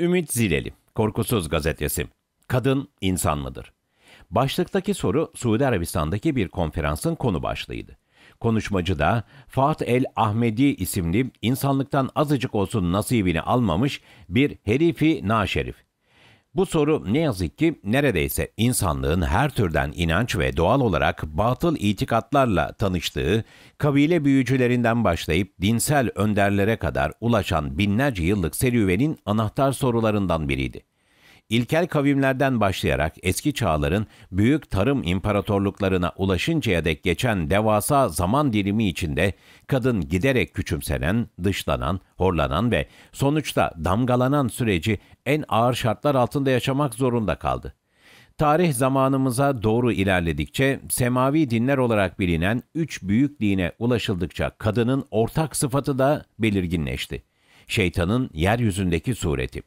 Ümit Zileli, Korkusuz Gazetesi. Kadın insan mıdır? Başlıktaki soru Suudi Arabistan'daki bir konferansın konu başlığıydı. Konuşmacı da Fat el Ahmedi isimli insanlıktan azıcık olsun nasibini almamış bir herifi naşerif bu soru ne yazık ki neredeyse insanlığın her türden inanç ve doğal olarak batıl itikatlarla tanıştığı, kabile büyücülerinden başlayıp dinsel önderlere kadar ulaşan binlerce yıllık serüvenin anahtar sorularından biriydi. İlkel kavimlerden başlayarak eski çağların büyük tarım imparatorluklarına ulaşıncaya dek geçen devasa zaman dilimi içinde kadın giderek küçümsenen, dışlanan, horlanan ve sonuçta damgalanan süreci en ağır şartlar altında yaşamak zorunda kaldı. Tarih zamanımıza doğru ilerledikçe semavi dinler olarak bilinen üç büyük dine ulaşıldıkça kadının ortak sıfatı da belirginleşti. Şeytanın yeryüzündeki sureti.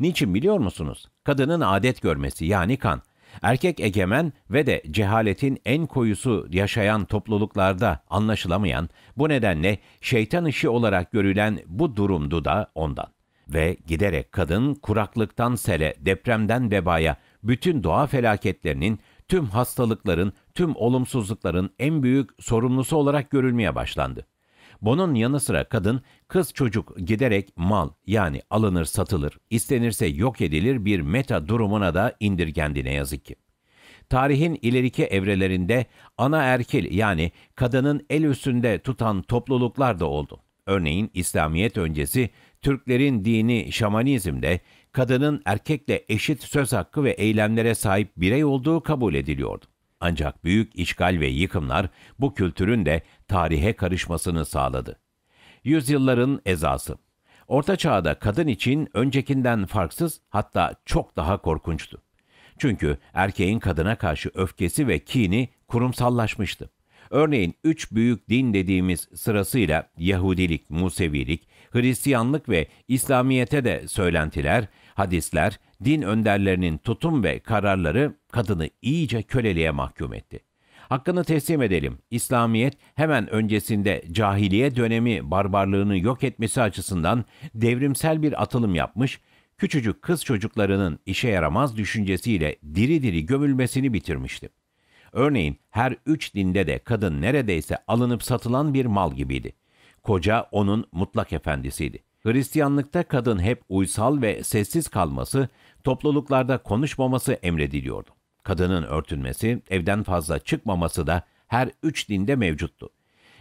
Niçin biliyor musunuz? Kadının adet görmesi yani kan. Erkek egemen ve de cehaletin en koyusu yaşayan topluluklarda anlaşılamayan, bu nedenle şeytan işi olarak görülen bu durumdu da ondan. Ve giderek kadın kuraklıktan sele, depremden vebaya, bütün doğa felaketlerinin, tüm hastalıkların, tüm olumsuzlukların en büyük sorumlusu olarak görülmeye başlandı. Bunun yanı sıra kadın, kız çocuk giderek mal yani alınır satılır, istenirse yok edilir bir meta durumuna da indirgendi ne yazık ki. Tarihin ileriki evrelerinde ana erkil yani kadının el üstünde tutan topluluklar da oldu. Örneğin İslamiyet öncesi Türklerin dini şamanizmde kadının erkekle eşit söz hakkı ve eylemlere sahip birey olduğu kabul ediliyordu. Ancak büyük işgal ve yıkımlar bu kültürün de tarihe karışmasını sağladı. Yüzyılların ezası Orta Çağ'da kadın için öncekinden farksız hatta çok daha korkunçtu. Çünkü erkeğin kadına karşı öfkesi ve kini kurumsallaşmıştı. Örneğin üç büyük din dediğimiz sırasıyla Yahudilik, Musevilik, Hristiyanlık ve İslamiyete de söylentiler, hadisler, din önderlerinin tutum ve kararları kadını iyice köleliğe mahkum etti. Hakkını teslim edelim. İslamiyet hemen öncesinde cahiliye dönemi barbarlığını yok etmesi açısından devrimsel bir atılım yapmış, küçücük kız çocuklarının işe yaramaz düşüncesiyle diri diri gömülmesini bitirmişti. Örneğin her üç dinde de kadın neredeyse alınıp satılan bir mal gibiydi. Koca onun mutlak efendisiydi. Hristiyanlıkta kadın hep uysal ve sessiz kalması, topluluklarda konuşmaması emrediliyordu. Kadının örtünmesi, evden fazla çıkmaması da her üç dinde mevcuttu.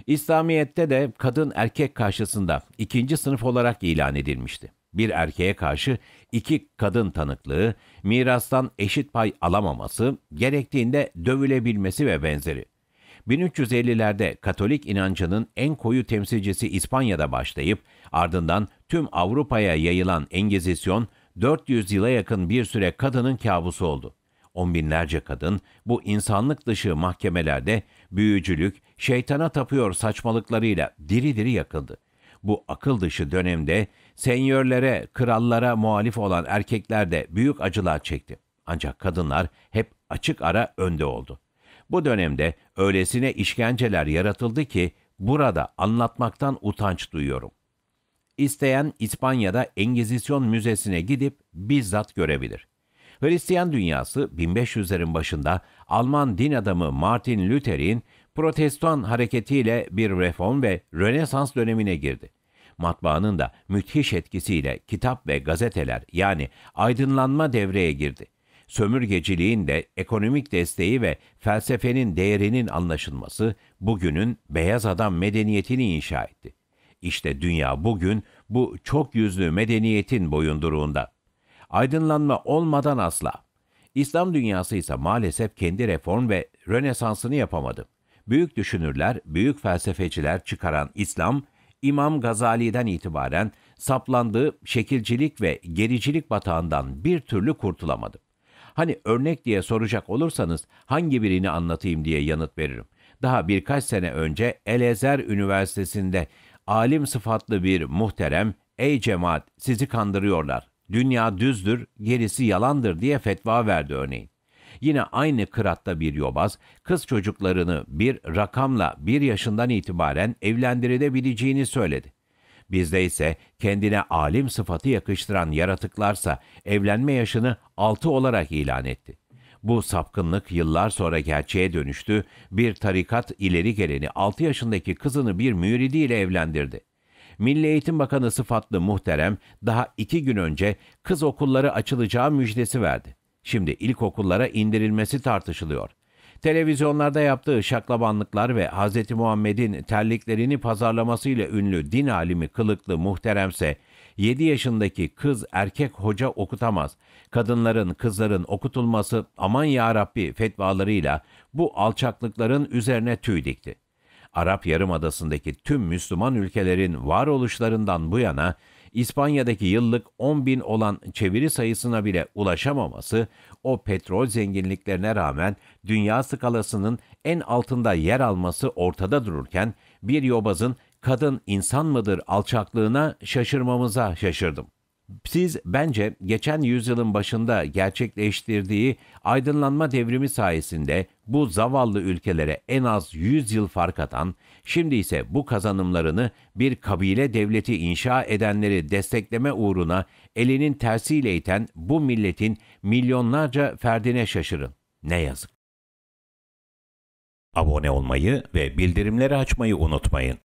İslamiyet'te de kadın erkek karşısında ikinci sınıf olarak ilan edilmişti bir erkeğe karşı iki kadın tanıklığı, mirastan eşit pay alamaması, gerektiğinde dövülebilmesi ve benzeri. 1350'lerde Katolik inancının en koyu temsilcisi İspanya'da başlayıp ardından tüm Avrupa'ya yayılan Engizisyon 400 yıla yakın bir süre kadının kabusu oldu. On binlerce kadın bu insanlık dışı mahkemelerde büyücülük, şeytana tapıyor saçmalıklarıyla diri diri yakıldı bu akıl dışı dönemde senyörlere, krallara muhalif olan erkekler de büyük acılar çekti. Ancak kadınlar hep açık ara önde oldu. Bu dönemde öylesine işkenceler yaratıldı ki burada anlatmaktan utanç duyuyorum. İsteyen İspanya'da Engizisyon Müzesi'ne gidip bizzat görebilir. Hristiyan dünyası 1500'lerin başında Alman din adamı Martin Luther'in protestan hareketiyle bir reform ve Rönesans dönemine girdi matbaanın da müthiş etkisiyle kitap ve gazeteler yani aydınlanma devreye girdi. Sömürgeciliğin de ekonomik desteği ve felsefenin değerinin anlaşılması bugünün beyaz adam medeniyetini inşa etti. İşte dünya bugün bu çok yüzlü medeniyetin boyunduruğunda. Aydınlanma olmadan asla. İslam dünyası ise maalesef kendi reform ve rönesansını yapamadı. Büyük düşünürler, büyük felsefeciler çıkaran İslam, İmam Gazali'den itibaren saplandığı şekilcilik ve gericilik batağından bir türlü kurtulamadı. Hani örnek diye soracak olursanız hangi birini anlatayım diye yanıt veririm. Daha birkaç sene önce Elezer Üniversitesi'nde alim sıfatlı bir muhterem ''Ey cemaat sizi kandırıyorlar, dünya düzdür, gerisi yalandır'' diye fetva verdi örneğin. Yine aynı kıratta bir yobaz, kız çocuklarını bir rakamla bir yaşından itibaren evlendirilebileceğini söyledi. Bizde ise kendine alim sıfatı yakıştıran yaratıklarsa evlenme yaşını 6 olarak ilan etti. Bu sapkınlık yıllar sonra gerçeğe dönüştü. Bir tarikat ileri geleni 6 yaşındaki kızını bir müridiyle evlendirdi. Milli Eğitim Bakanı sıfatlı muhterem daha iki gün önce kız okulları açılacağı müjdesi verdi şimdi ilkokullara indirilmesi tartışılıyor. Televizyonlarda yaptığı şaklabanlıklar ve Hz. Muhammed'in terliklerini pazarlamasıyla ünlü din alimi kılıklı muhteremse 7 yaşındaki kız erkek hoca okutamaz. Kadınların, kızların okutulması aman ya Rabbi fetvalarıyla bu alçaklıkların üzerine tüy dikti. Arap Yarımadası'ndaki tüm Müslüman ülkelerin varoluşlarından bu yana İspanya'daki yıllık 10 bin olan çeviri sayısına bile ulaşamaması, o petrol zenginliklerine rağmen dünya skalasının en altında yer alması ortada dururken, bir yobazın kadın insan mıdır alçaklığına şaşırmamıza şaşırdım. Siz bence geçen yüzyılın başında gerçekleştirdiği aydınlanma devrimi sayesinde bu zavallı ülkelere en az 100 yıl fark atan, şimdi ise bu kazanımlarını bir kabile devleti inşa edenleri destekleme uğruna elinin tersiyle iten bu milletin milyonlarca ferdine şaşırın. Ne yazık. Abone olmayı ve bildirimleri açmayı unutmayın.